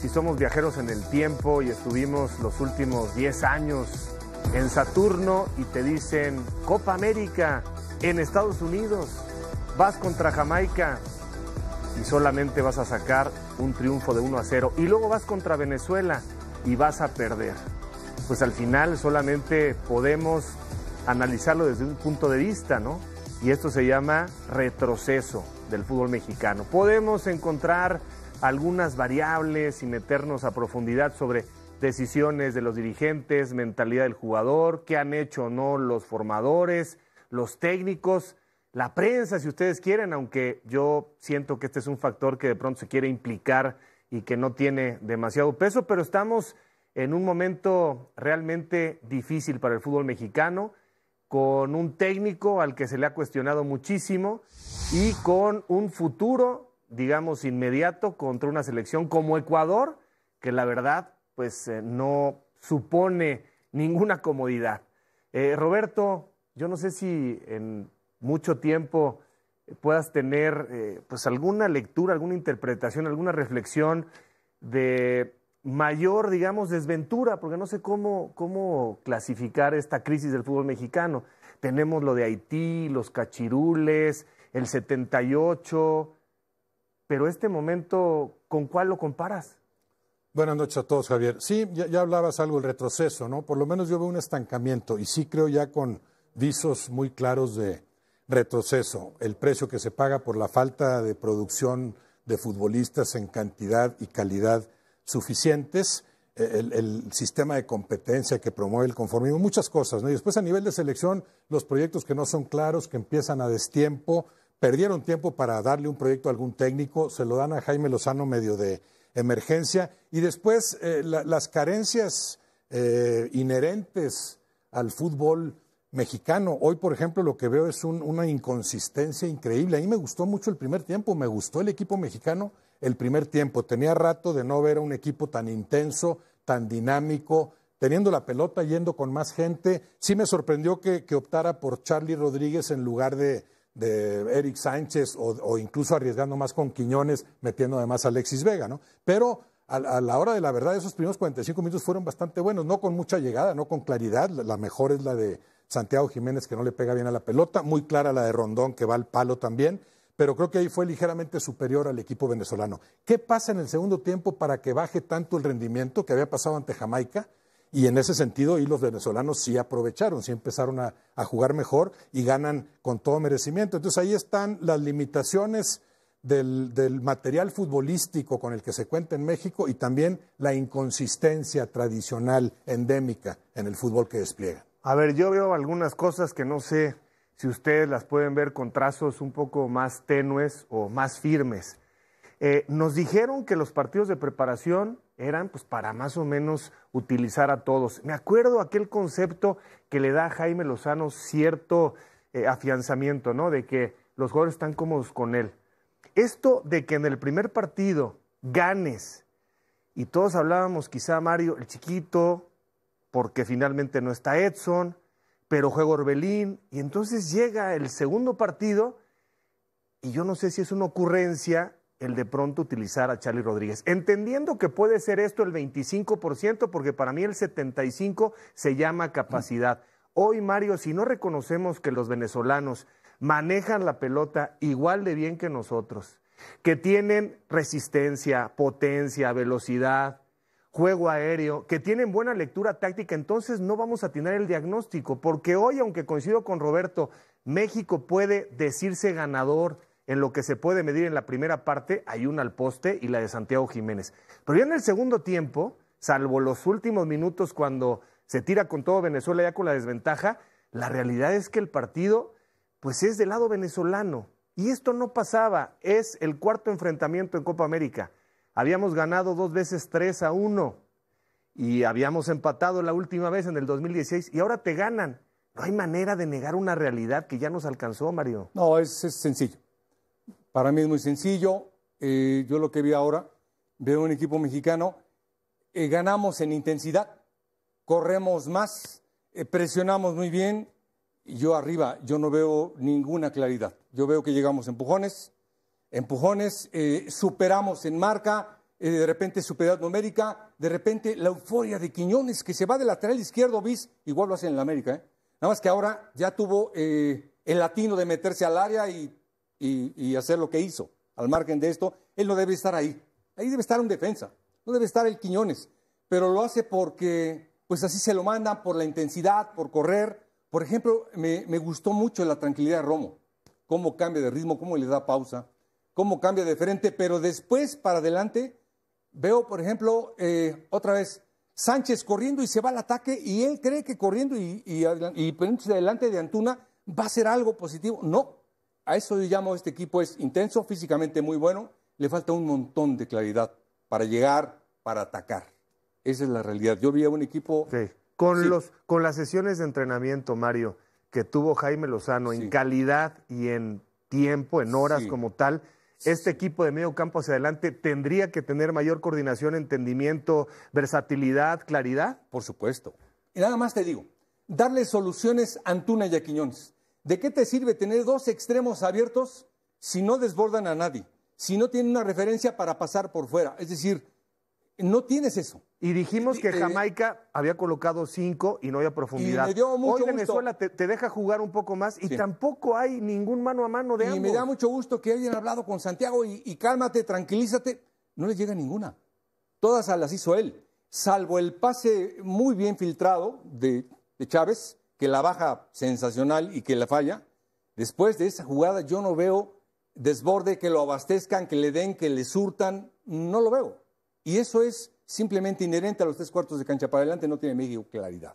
si somos viajeros en el tiempo y estuvimos los últimos 10 años en Saturno y te dicen Copa América en Estados Unidos, vas contra Jamaica y solamente vas a sacar un triunfo de 1 a 0 y luego vas contra Venezuela y vas a perder. Pues al final solamente podemos analizarlo desde un punto de vista, ¿no? Y esto se llama retroceso del fútbol mexicano. Podemos encontrar algunas variables y meternos a profundidad sobre decisiones de los dirigentes, mentalidad del jugador, qué han hecho o no los formadores, los técnicos, la prensa, si ustedes quieren, aunque yo siento que este es un factor que de pronto se quiere implicar y que no tiene demasiado peso, pero estamos en un momento realmente difícil para el fútbol mexicano, con un técnico al que se le ha cuestionado muchísimo y con un futuro digamos, inmediato contra una selección como Ecuador, que la verdad, pues eh, no supone ninguna comodidad. Eh, Roberto, yo no sé si en mucho tiempo puedas tener eh, pues alguna lectura, alguna interpretación, alguna reflexión de mayor, digamos, desventura, porque no sé cómo, cómo clasificar esta crisis del fútbol mexicano. Tenemos lo de Haití, los cachirules, el 78, pero este momento, ¿con cuál lo comparas? Buenas noches a todos, Javier. Sí, ya, hablabas algo del retroceso, ¿no? Por lo menos yo veo un estancamiento y sí creo ya con visos muy claros de retroceso. El precio que se paga por la falta de producción de futbolistas en cantidad y calidad suficientes, eh, el, el sistema de competencia que promueve el conformismo, muchas cosas, ¿no? Y después a nivel de selección, los proyectos que no son claros, que empiezan a destiempo, perdieron tiempo para darle un proyecto a algún técnico, se lo dan a Jaime Lozano medio de emergencia y después eh, las carencias eh, inherentes al fútbol mexicano. Hoy, por ejemplo, lo que veo es una inconsistencia increíble. A mí me gustó mucho el primer tiempo, me gustó el equipo mexicano el primer tiempo. Tenía rato de no ver a un equipo tan intenso, tan dinámico, teniendo la pelota, yendo con más gente. Sí me sorprendió que, que optara por Charlie Rodríguez en lugar de, de Eric Sánchez o, incluso arriesgando más con Quiñones, metiendo además a Alexis Vega, ¿no? Pero a, la hora de la verdad, esos primeros 45 minutos fueron bastante buenos, no con mucha llegada, no con claridad, la mejor es la de Santiago Jiménez que no le pega bien a la pelota, muy clara la de Rondón que va al palo también, pero creo que ahí fue ligeramente superior al equipo venezolano. ¿Qué pasa en el segundo tiempo para que baje tanto el rendimiento que había pasado ante Jamaica? Y en ese sentido, y los venezolanos sí aprovecharon, sí empezaron a, jugar mejor y ganan con todo merecimiento. Entonces ahí están las limitaciones del, material futbolístico con el que se cuenta en México y también la inconsistencia tradicional endémica en el fútbol que despliega. A ver, yo veo algunas cosas que no sé si ustedes las pueden ver con trazos un poco más tenues o más firmes. Eh, nos dijeron que los partidos de preparación eran pues para más o menos utilizar a todos. Me acuerdo aquel concepto que le da a Jaime Lozano cierto eh, afianzamiento, ¿no? De que los jugadores están cómodos con él. Esto de que en el primer partido ganes, y todos hablábamos quizá Mario, el chiquito, porque finalmente no está Edson, pero juega Orbelín, y entonces llega el segundo partido, y yo no sé si es una ocurrencia el de pronto utilizar a Charlie Rodríguez. Entendiendo que puede ser esto el 25%, porque para mí el 75% se llama capacidad. Hoy, Mario, si no reconocemos que los venezolanos manejan la pelota igual de bien que nosotros, que tienen resistencia, potencia, velocidad, juego aéreo, que tienen buena lectura táctica, entonces no vamos a tener el diagnóstico, porque hoy, aunque coincido con Roberto, México puede decirse ganador en lo que se puede medir en la primera parte, hay una al poste y la de Santiago Jiménez. Pero ya en el segundo tiempo, salvo los últimos minutos cuando se tira con todo Venezuela ya con la desventaja, la realidad es que el partido pues es del lado venezolano. Y esto no pasaba, es el cuarto enfrentamiento en Copa América. Habíamos ganado dos veces 3 a 1 y habíamos empatado la última vez en el 2016 y ahora te ganan. No hay manera de negar una realidad que ya nos alcanzó, Mario. No, es sencillo para mí es muy sencillo. Eh, yo lo que vi ahora, veo un equipo mexicano, eh, ganamos en intensidad, corremos más, eh, presionamos muy bien. Yo arriba, yo no veo ninguna claridad. Yo veo que llegamos empujones, empujones, superamos en marca, de repente superioridad numérica, de repente la euforia de Quiñones que se va de lateral izquierdo, bis, igual lo hacen en la América. Nada más que ahora ya tuvo el latino de meterse al área y y, hacer lo que hizo. Al margen de esto, él no debe estar ahí. Ahí debe estar un defensa, no debe estar el Quiñones, pero lo hace porque, pues así se lo manda, por la intensidad, por correr. Por ejemplo, me, gustó mucho la tranquilidad de Romo, cómo cambia de ritmo, cómo le da pausa, cómo cambia de frente, pero después para adelante veo, por ejemplo, eh, otra vez Sánchez corriendo y se va al ataque y él cree que corriendo y, y, y adelante de Antuna va a ser algo positivo. No, a eso yo llamo este equipo es intenso, físicamente muy bueno, le falta un montón de claridad para llegar, para atacar. Esa es la realidad. Yo vi a un equipo... Con, los, con las sesiones de entrenamiento, Mario, que tuvo Jaime Lozano en calidad y en tiempo, en horas como tal, este equipo de medio campo hacia adelante tendría que tener mayor coordinación, entendimiento, versatilidad, claridad. Por supuesto. Y nada más te digo, darle soluciones a Antuna y a ¿De qué te sirve tener dos extremos abiertos si no desbordan a nadie? Si no tienen una referencia para pasar por fuera. Es decir, no tienes eso. Y dijimos eh, que eh, Jamaica había colocado cinco y no había profundidad. Y me dio mucho Hoy Venezuela Te, deja jugar un poco más y tampoco hay ningún mano a mano de ambos. Y me da mucho gusto que hayan hablado con Santiago y, cálmate, tranquilízate. No les llega ninguna. Todas las hizo él, salvo el pase muy bien filtrado de Chávez, que la baja sensacional y que la falla, después de esa jugada yo no veo desborde, que lo abastezcan, que le den, que le surtan, no lo veo. Y eso es simplemente inherente a los tres cuartos de cancha para adelante, no tiene México claridad.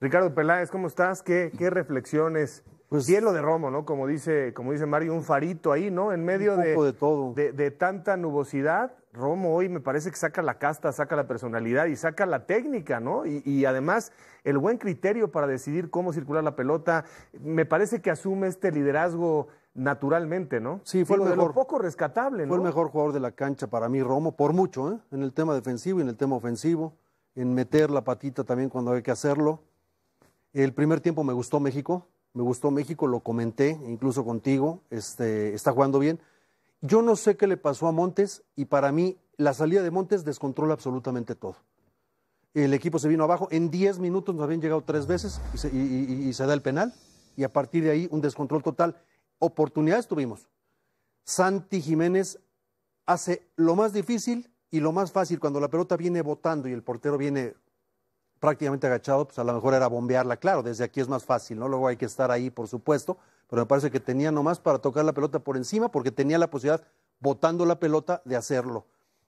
Ricardo Peláez, ¿cómo estás? ¿Qué, qué reflexiones pues, cielo de Romo, ¿no? Como dice, como dice Mario, un farito ahí, ¿no? En medio de, tanta nubosidad, Romo hoy me parece que saca la casta, saca la personalidad y saca la técnica, ¿no? Y, además el buen criterio para decidir cómo circular la pelota. Me parece que asume este liderazgo naturalmente, ¿no? Sí, fue el mejor. poco rescatable, ¿no? Fue el mejor jugador de la cancha para mí, Romo, por mucho, ¿eh? En el tema defensivo y en el tema ofensivo, en meter la patita también cuando hay que hacerlo. El primer tiempo me gustó México, me gustó México, lo comenté incluso contigo, este, está jugando bien. Yo no sé qué le pasó a Montes y para mí la salida de Montes descontrola absolutamente todo. El equipo se vino abajo, en 10 minutos nos habían llegado tres veces y se, y se da el penal y a partir de ahí un descontrol total. Oportunidades tuvimos. Santi Jiménez hace lo más difícil y lo más fácil cuando la pelota viene botando y el portero viene prácticamente agachado, pues a lo mejor era bombearla, claro, desde aquí es más fácil, ¿no? Luego hay que estar ahí, por supuesto, pero me parece que tenía nomás para tocar la pelota por encima porque tenía la posibilidad, botando la pelota, de hacerlo.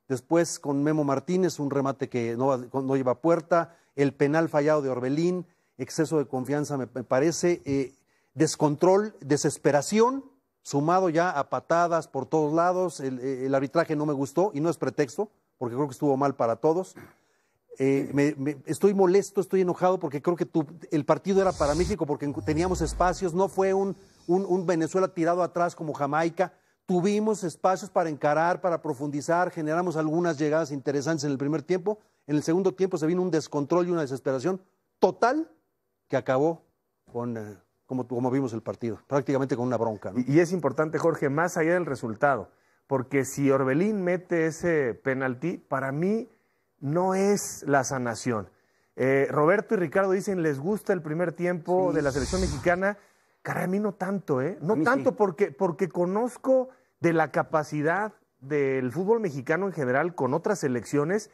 Después con Memo Martínez, un remate que no, no lleva puerta, el penal fallado de Orbelín, exceso de confianza me, parece, eh, descontrol, desesperación, sumado ya a patadas por todos lados, el arbitraje no me gustó y no es pretexto, porque creo que estuvo mal para todos. Eh, me, estoy molesto, estoy enojado porque creo que el partido era para México porque teníamos espacios, no fue un, Venezuela tirado atrás como Jamaica, tuvimos espacios para encarar, para profundizar, generamos algunas llegadas interesantes en el primer tiempo, en el segundo tiempo se vino un descontrol y una desesperación total que acabó con... Eh, como, vimos el partido, prácticamente con una bronca. y es importante, Jorge, más allá del resultado, porque si Orbelín mete ese penalti, para mí no es la sanación. Eh, Roberto y Ricardo dicen, les gusta el primer tiempo de la selección mexicana. Caray, a mí no tanto, ¿eh? No tanto porque, porque conozco de la capacidad del fútbol mexicano en general con otras selecciones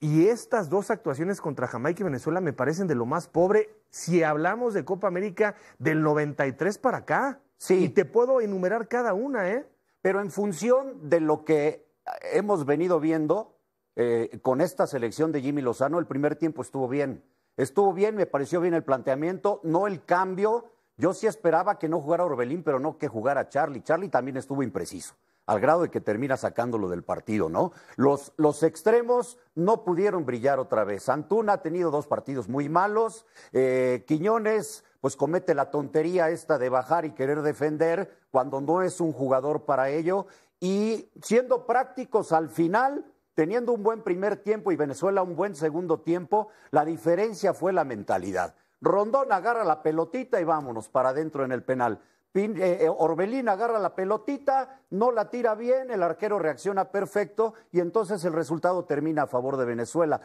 y estas dos actuaciones contra Jamaica y Venezuela me parecen de lo más pobre si hablamos de Copa América del 93 para acá. Sí. Y te puedo enumerar cada una, ¿eh? Pero en función de lo que hemos venido viendo, eh, con esta selección de Jimmy Lozano, el primer tiempo estuvo bien. Estuvo bien, me pareció bien el planteamiento, no el cambio. Yo sí esperaba que no jugara Orbelín, pero no que jugara Charlie. Charlie también estuvo impreciso, al grado de que termina sacándolo del partido, ¿no? Los, los extremos no pudieron brillar otra vez. Antuna ha tenido dos partidos muy malos. Eh, Quiñones, pues comete la tontería esta de bajar y querer defender cuando no es un jugador para ello. Y siendo prácticos al final, teniendo un buen primer tiempo y Venezuela un buen segundo tiempo, la diferencia fue la mentalidad. Rondón agarra la pelotita y vámonos para adentro en el penal. Eh, eh, Orbelín agarra la pelotita, no la tira bien, el arquero reacciona perfecto y entonces el resultado termina a favor de Venezuela.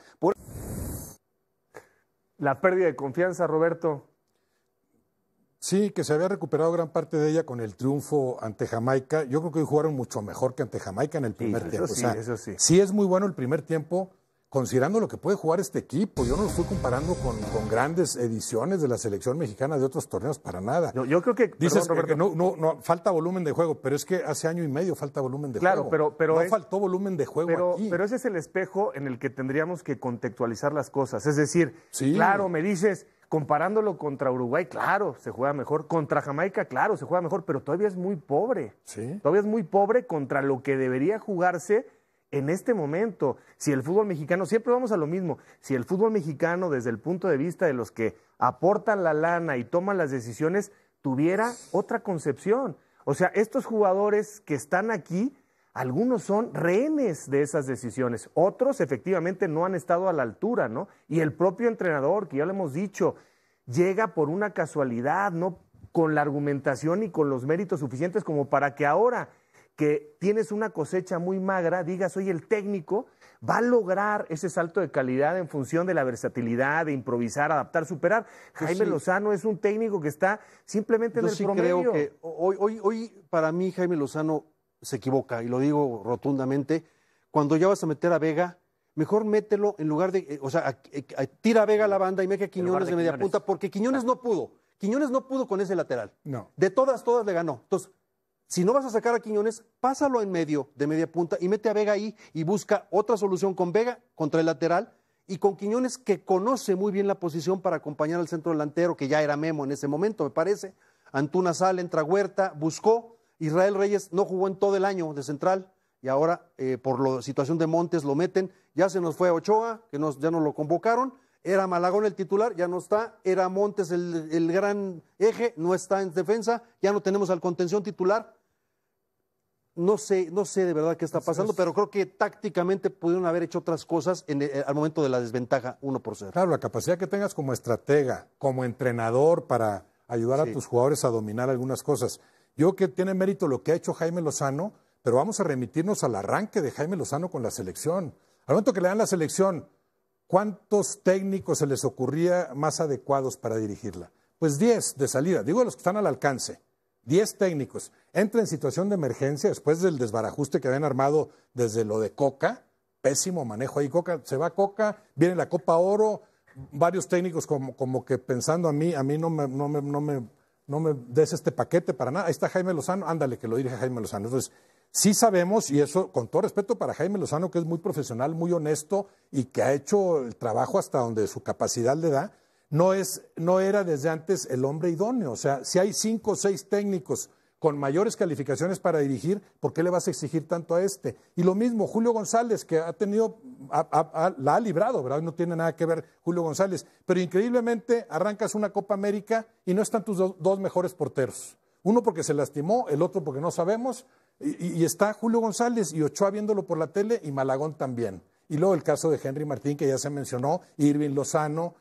La pérdida de confianza, Roberto, Sí, que se había recuperado gran parte de ella con el triunfo ante Jamaica. Yo creo que hoy jugaron mucho mejor que ante Jamaica en el primer tiempo. sí, eso sí. sí es muy bueno el primer tiempo, considerando lo que puede jugar este equipo. Yo no lo fui comparando con, grandes ediciones de la selección mexicana de otros torneos para nada. yo creo que. Dices, eh, no, no, no, falta volumen de juego, pero es que hace año y medio falta volumen de juego. Claro, pero. no faltó volumen de juego pero, ese es el espejo en el que tendríamos que contextualizar las cosas. Es decir, claro, me dices Comparándolo contra Uruguay, claro, se juega mejor. Contra Jamaica, claro, se juega mejor, pero todavía es muy pobre. ¿Sí? Todavía es muy pobre contra lo que debería jugarse en este momento. Si el fútbol mexicano, siempre vamos a lo mismo, si el fútbol mexicano desde el punto de vista de los que aportan la lana y toman las decisiones, tuviera otra concepción. O sea, estos jugadores que están aquí algunos son rehenes de esas decisiones, otros efectivamente no han estado a la altura, ¿no? Y el propio entrenador, que ya lo hemos dicho, llega por una casualidad, no con la argumentación y con los méritos suficientes como para que ahora que tienes una cosecha muy magra, digas, oye, el técnico va a lograr ese salto de calidad en función de la versatilidad, de improvisar, adaptar, superar. Jaime Lozano es un técnico que está simplemente en el sí Creo que hoy, hoy, hoy, para mí, Jaime Lozano se equivoca, y lo digo rotundamente. Cuando ya vas a meter a Vega, mejor mételo en lugar de, eh, o sea, eh, eh, tira a Vega a la banda y mete a Quiñones de, media punta, porque Quiñones no pudo. Quiñones no pudo con ese lateral. No. De todas, todas le ganó. Entonces, si no vas a sacar a Quiñones, pásalo en medio de media punta y mete a Vega ahí y busca otra solución con Vega contra el lateral y con Quiñones que conoce muy bien la posición para acompañar al centro delantero, que ya era Memo en ese momento, me parece. Antuna sale, entra Huerta, buscó, Israel Reyes no jugó en todo el año de central y ahora eh, por la situación de Montes lo meten. Ya se nos fue a Ochoa, que nos, ya nos lo convocaron. Era Malagón el titular, ya no está. Era Montes el, gran eje, no está en defensa. Ya no tenemos al contención titular. No sé, no sé de verdad qué está pasando, pero creo que tácticamente pudieron haber hecho otras cosas en el, eh, al momento de la desventaja 1 por 0. Claro, la capacidad que tengas como estratega, como entrenador para ayudar a tus jugadores a dominar algunas cosas. Yo creo que tiene mérito lo que ha hecho Jaime Lozano, pero vamos a remitirnos al arranque de Jaime Lozano con la selección. Al momento que le dan la selección, ¿cuántos técnicos se les ocurría más adecuados para dirigirla? Pues 10 de salida, digo los que están al alcance. 10 técnicos. Entra en situación de emergencia después del desbarajuste que habían armado desde lo de Coca. Pésimo manejo ahí, Coca. Se va Coca, viene la Copa Oro. Varios técnicos como, como que pensando a mí, a mí no me no me des este paquete para nada. Ahí está Jaime Lozano, ándale, que lo dirige Jaime Lozano. Entonces, sí sabemos, y eso con todo respeto para Jaime Lozano, que es muy profesional, muy honesto y que ha hecho el trabajo hasta donde su capacidad le da, no, es, no era desde antes el hombre idóneo. O sea, si hay cinco o seis técnicos con mayores calificaciones para dirigir, ¿por qué le vas a exigir tanto a este? Y lo mismo, Julio González, que ha tenido la ha librado, ¿verdad? No tiene nada que ver Julio González. Pero increíblemente arrancas una Copa América y no están tus dos mejores porteros. Uno porque se lastimó, el otro porque no sabemos. Y, está Julio González y Ochoa viéndolo por la tele y Malagón también. Y luego el caso de Henry Martín, que ya se mencionó, Irving Lozano.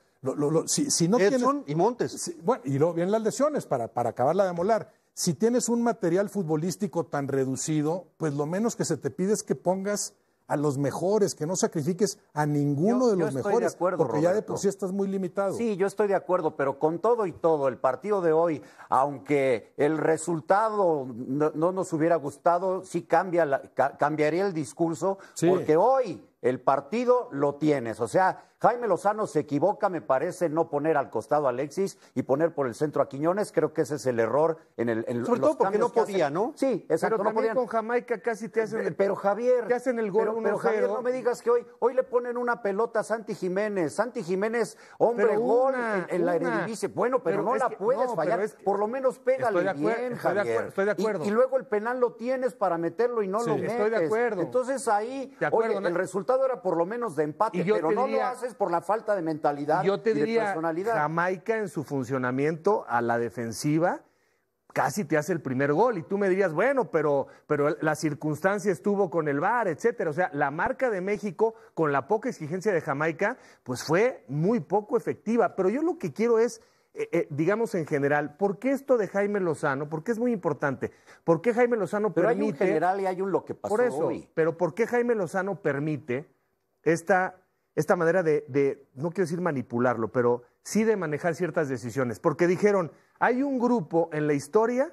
si, Edson y Montes. bueno, y luego vienen las lesiones para, para acabarla de molar. Si tienes un material futbolístico tan reducido, pues lo menos que se te pide es que pongas a los mejores, que no sacrifiques a ninguno de los mejores, porque ya de por sí estás muy limitado. Sí, yo estoy de acuerdo, pero con todo y todo, el partido de hoy, aunque el resultado no, nos hubiera gustado, sí cambia cambiaría el discurso, porque hoy el partido lo tienes. O sea, Jaime Lozano se equivoca, me parece, no poner al costado a Alexis y poner por el centro a Quiñones. Creo que ese es el error en el. En Sobre todo porque no podía, ¿no? Sí, exacto. no con Jamaica casi te hacen. Pero Javier. Te hacen el gol. Pero, Javier, no me digas que hoy, hoy le ponen una pelota a Santi Jiménez. Santi Jiménez, hombre, gol en, la Eredivisie. Bueno, pero, no la puedes fallar. por lo menos pégale bien, Javier. Estoy de acuerdo. Y, luego el penal lo tienes para meterlo y no lo metes. Estoy de acuerdo. Entonces ahí, el resultado era por lo menos de empate, pero no lo haces por la falta de mentalidad yo te diría, de personalidad. Jamaica en su funcionamiento a la defensiva casi te hace el primer gol y tú me dirías, bueno, pero, pero la circunstancia estuvo con el VAR, etcétera. O sea, la marca de México con la poca exigencia de Jamaica, pues fue muy poco efectiva. Pero yo lo que quiero es eh, eh, digamos en general, ¿por qué esto de Jaime Lozano? Porque es muy importante. ¿Por qué Jaime Lozano permite. Pero hay un general y hay un lo que pasó por eso, Pero ¿por qué Jaime Lozano permite esta, esta manera de, no quiero decir manipularlo, pero sí de manejar ciertas decisiones? Porque dijeron, hay un grupo en la historia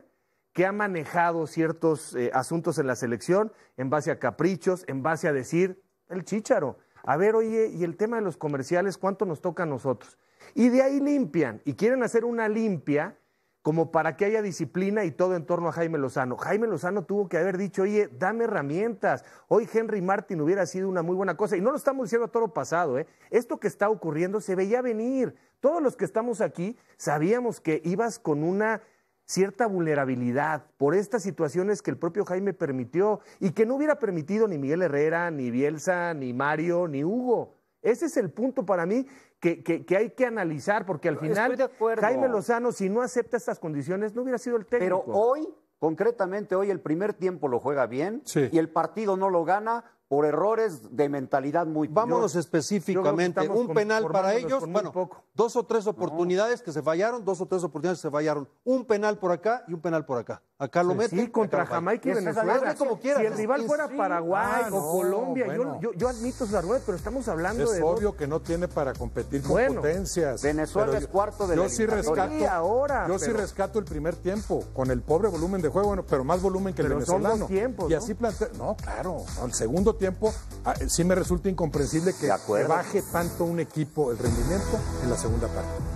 que ha manejado ciertos eh, asuntos en la selección en base a caprichos, en base a decir el chícharo. A ver, oye, y el tema de los comerciales, ¿cuánto nos toca a nosotros? Y de ahí limpian y quieren hacer una limpia como para que haya disciplina y todo en torno a Jaime Lozano. Jaime Lozano tuvo que haber dicho, oye, dame herramientas. Hoy Henry Martin hubiera sido una muy buena cosa. Y no lo estamos diciendo a todo pasado, ¿eh? Esto que está ocurriendo se veía venir. Todos los que estamos aquí sabíamos que ibas con una cierta vulnerabilidad por estas situaciones que el propio Jaime permitió y que no hubiera permitido ni Miguel Herrera, ni Bielsa, ni Mario, ni Hugo. Ese es el punto para mí que, hay que analizar, porque al final Jaime Lozano, si no acepta estas condiciones, no hubiera sido el técnico. Pero hoy, concretamente hoy, el primer tiempo lo juega bien y el partido no lo gana por errores de mentalidad muy Vámonos específicamente, un penal para ellos, bueno, dos o tres oportunidades que se fallaron, dos o tres oportunidades que se fallaron, un penal por acá y un penal por acá. Acá lo meten. Sí, contra Jamaica y Venezuela. Como quieras, si el rival fuera Paraguay ah, o Colombia, yo, admito sus pero estamos hablando de... Es obvio que no tiene para competir con potencias. Venezuela es cuarto de yo sí rescato, Yo sí rescato el primer tiempo, con el pobre volumen de juego, bueno, pero más volumen que el venezolano. Son y así plantea... No, claro, el segundo tiempo tiempo, ah, sí me resulta incomprensible que baje tanto un equipo el rendimiento en la segunda parte.